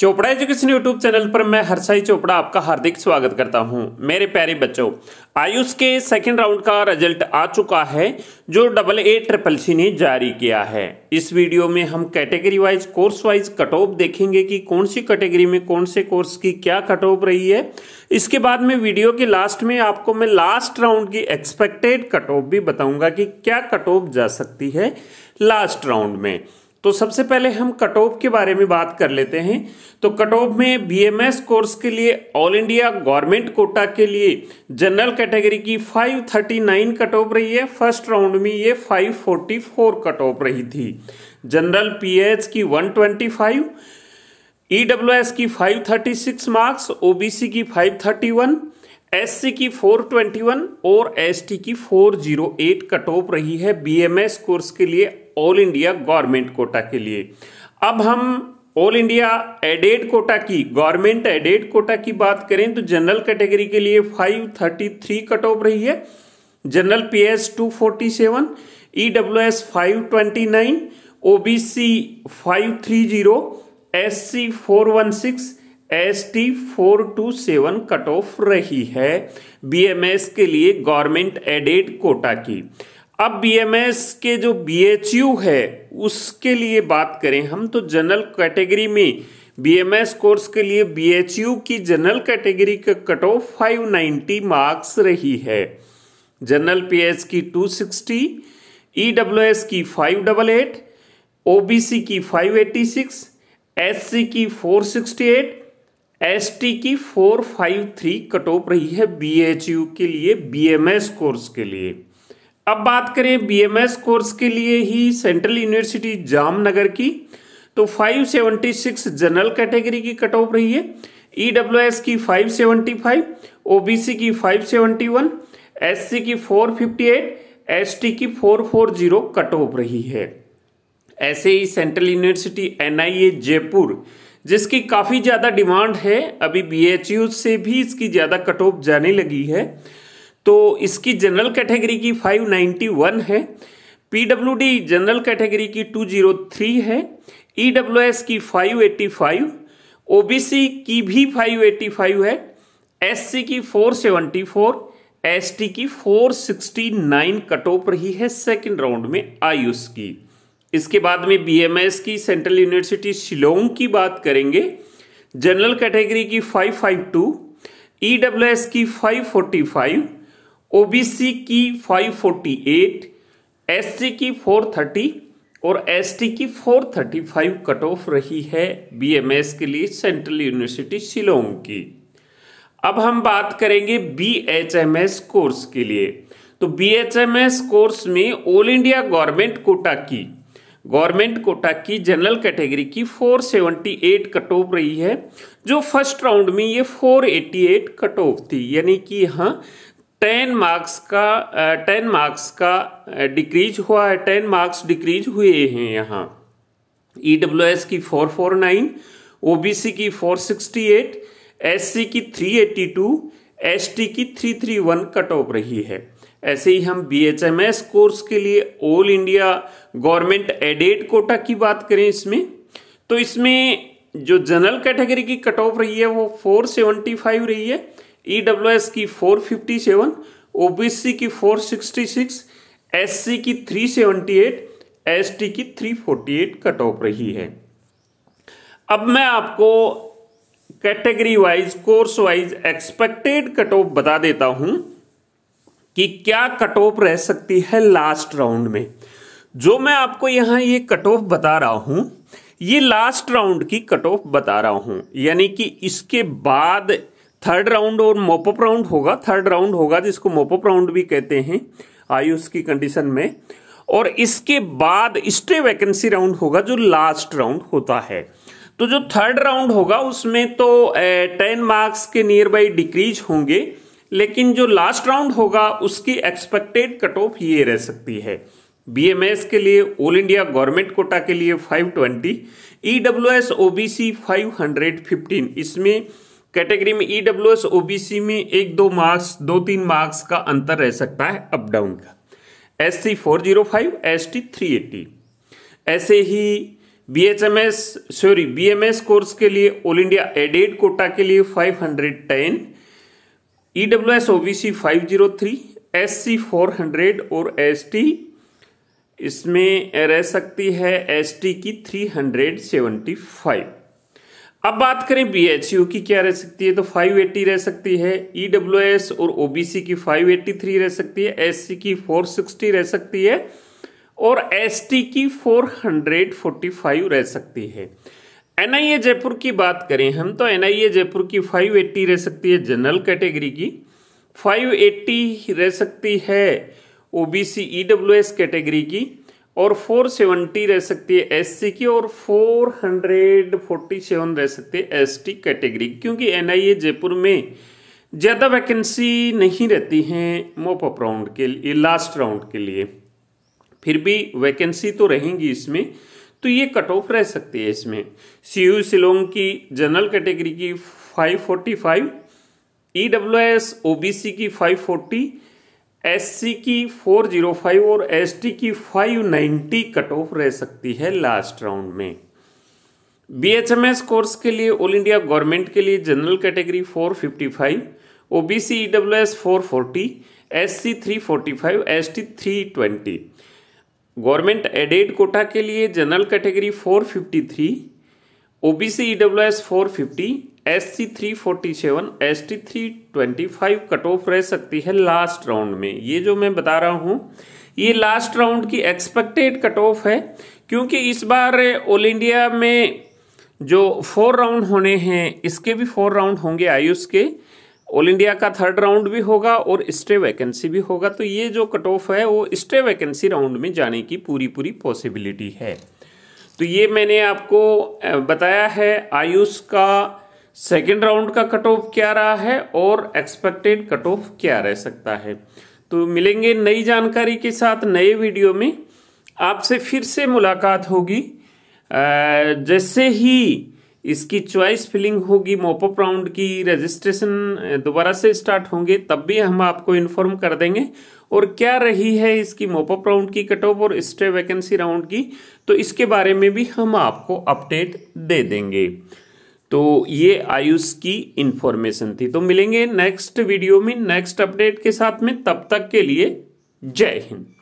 Chopra education YouTube channel पर मैं हर्षाई चोपड़ा आपका हार्दिक स्वागत करता हूं मेरे प्यारे बच्चों आयुष के सेकंड राउंड का रिजल्ट आ चुका है जो डबल ए ट्रिपल सी ने जारी किया है इस वीडियो में हम category wise course wise cut off देखेंगे कि कौन सी कैटेगरी में कौन से कोर्स की क्या कट ऑफ रही है इसके बाद में वीडियो के लास्ट में आपको मैं लास्ट राउंड की एक्सपेक्टेड कट ऑफ भी बताऊंगा कि क्या कट ऑफ जा सकती है लास्ट राउंड में तो सबसे पहले हम कट ऑफ के बारे में बात कर लेते हैं तो कट ऑफ में बीएमएस कोर्स के लिए ऑल इंडिया गवर्नमेंट कोटा के लिए जनरल कैटेगरी की 539 कट ऑफ रही है फर्स्ट राउंड में ये 544 कट ऑफ रही थी जनरल पीएच की 125 एस e की 536 मार्क्स ओबीसी की 531 एससी की 421 और एसटी की 408 कट ऑफ रही है बीएमएस कोर्स के लिए ऑल इंडिया गवर्नमेंट कोटा के लिए अब हम ऑल इंडिया एडेड कोटा की गवर्नमेंट एडेड कोटा की बात करें तो जनरल कैटेगरी के लिए 533 कट ऑफ रही है general PS 247 EWS S OBC four one six S T four two seven cut off रही है बीएमएस के लिए गवर्नमेंट एडेड कोटा की अब बीएमएस के जो बीएचयू है उसके लिए बात करें हम तो जनरल कैटेगरी में बीएमएस कोर्स के लिए बीएचयू की जनरल कैटेगरी का cut off five ninety marks रही है जनरल पीएस की टू सिक्सटी 260 एस की फाइव डबल बी ओबीसी की फाइव सिक्स एस सी की फोर सिक्सटी एट टी की फोर थ्री कट ऑफ रही है यू के लिए एस कोर्स के लिए अब बात करें एस कोर्स के लिए ही सेंट्रल यूनिवर्सिटी जामनगर की तो 576 जनरल कैटेगरी की कट ऑफ रही है एस e की 575 ओबीसी की 571 सी की 458 टी की 440 कट ऑफ रही है ऐसे ही सेंट्रल यूनिवर्सिटी एनआईए जयपुर जिसकी काफ़ी ज़्यादा डिमांड है अभी बी से भी इसकी ज़्यादा कट ऑफ जाने लगी है तो इसकी जनरल कैटेगरी की 591 है पीडब्ल्यूडी जनरल कैटेगरी की 203 है ईडब्ल्यूएस e की 585 ओबीसी की भी 585 है एससी की 474 सेवेंटी की 469 कट ऑफ रही है सेकेंड राउंड में आयुष की इसके बाद में बीएमएस की सेंट्रल यूनिवर्सिटी शिलोंग की बात करेंगे जनरल कैटेगरी की 552 ईडब्ल्यूएस e की 545 ओबीसी की 548 एससी की 430 और एसटी की 435 कट ऑफ रही है बीएमएस के लिए सेंट्रल यूनिवर्सिटी शिलोंग की अब हम बात करेंगे बीएचएमएस कोर्स के लिए तो बीएचएमएस कोर्स में ऑल इंडिया गवर्नमेंट कोटा की गवर्नमेंट कोटा की जनरल कैटेगरी की 478 कट ऑफ रही है जो फर्स्ट राउंड में ये 488 कट ऑफ थी यानी कि यहाँ टेन मार्क्स का टेन मार्क्स का डिक्रीज हुआ है टेन मार्क्स डिक्रीज हुए हैं यहाँ ई e डब्ल्यू एस की 449 ओबीसी की 468 एससी की 382 एसटी की 331 कट ऑफ रही है ऐसे ही हम B H M S course के लिए all India government aided quota की बात करें इसमें तो इसमें जो जनरल कैटेगरी की कट ऑफ रही है वो 475 रही है ई डब्ल्यू एस की 457 ओबीसी की 466 एससी की 378 एसटी की 348 कट ऑफ रही है अब मैं आपको category wise course wise expected cut off बता देता हूं कि क्या कट ऑफ रह सकती है लास्ट राउंड में जो मैं आपको यहां ये कट ऑफ बता रहा हूं ये लास्ट राउंड की कट ऑफ बता रहा हूं यानी कि इसके बाद थर्ड राउंड और मोपअप राउंड होगा थर्ड राउंड होगा जिसको मोपअप राउंड भी कहते हैं आयुष की कंडीशन में और इसके बाद स्टे वैकेंसी राउंड होगा जो लास्ट राउंड होता है तो जो थर्ड राउंड होगा उसमें तो टेन मार्क्स के नियर बाई डिक्रीज होंगे लेकिन जो लास्ट राउंड होगा उसकी एक्सपेक्टेड कट ऑफ ये रह सकती है बीएमएस के लिए ऑल इंडिया गवर्नमेंट कोटा के लिए 520 ईडब्ल्यूएस ओबीसी ओ इसमें कैटेगरी में एस e ओबीसी में एक दो मार्क्स दो तीन मार्क्स का अंतर रह सकता है अप डाउन का S C four zero five S T three eighty ऐसे ही B H M S sorry B M S course के लिए ऑल इंडिया एडेड कोटा के लिए five hundred ten E W S O B C five zero three S C four hundred और S T इसमें रह सकती है S T की थ्री हंड्रेड सेवेंटी फाइव अब बात करें बी एच यू की क्या रह सकती है तो फाइव एट्टी रह सकती है ई डब्ल्यू एस और ओ बी सी की फाइव एट्टी थ्री रह सकती है एस सी की फोर सिक्सटी रह सकती है और एस टी की फोर हंड्रेड फोर्टी फाइव रह सकती है एनआईए जयपुर की बात करें हम तो एनआईए जयपुर की 580 रह सकती है जनरल कैटेगरी की 580 रह सकती है ओबीसी ईडब्ल्यूएस कैटेगरी की और 470 रह सकती है एससी की और 447 रह सकती है एसटी कैटेगरी क्योंकि एनआईए जयपुर में ज़्यादा वैकेंसी नहीं रहती हैं मोपअप राउंड के लिए लास्ट राउंड के लिए फिर भी वैकेंसी तो रहेंगी इसमें तो ये कट ऑफ रह सकती है इसमें सी यू सिलोंग की जनरल कैटेगरी की 545 E W S O B C की 540 एस सी की 405 और एस टी की 590 कट ऑफ रह सकती है लास्ट राउंड में B H M S course के लिए ऑल इंडिया गवर्नमेंट के लिए general category 455 OBC EWS 440 SC 345 ST 320 government aided quota के लिए general category 453 OBC EWS 450 SC 347 ST 325 cut off रह सकती है लास्ट राउंड में ये जो मैं बता रहा हूँ ये लास्ट राउंड की एक्सपेक्टेड कट ऑफ है क्योंकि इस बार ऑल इंडिया में जो फोर राउंड होने हैं इसके भी फोर राउंड होंगे आयुष के ऑल इंडिया का थर्ड राउंड भी होगा और स्टे वैकेंसी भी होगा तो ये जो कट ऑफ है वो स्टे वैकेंसी राउंड में जाने की पूरी पूरी पॉसिबिलिटी है तो ये मैंने आपको बताया है आयुष का सेकेंड राउंड का कट ऑफ क्या रहा है और एक्सपेक्टेड कट ऑफ क्या रह सकता है तो मिलेंगे नई जानकारी के साथ नए वीडियो में आपसे फिर से मुलाकात होगी जैसे ही इसकी चॉइस फिलिंग होगी मोपअप राउंड की रजिस्ट्रेशन दोबारा से स्टार्ट होंगे तब भी हम आपको इन्फॉर्म कर देंगे और क्या रही है इसकी मोपअप राउंड की कट ऑफ और स्टे वैकेंसी राउंड की तो इसके बारे में भी हम आपको अपडेट दे देंगे तो ये आयुष की इन्फॉर्मेशन थी तो मिलेंगे नेक्स्ट वीडियो में नेक्स्ट अपडेट के साथ में तब तक के लिए जय हिंद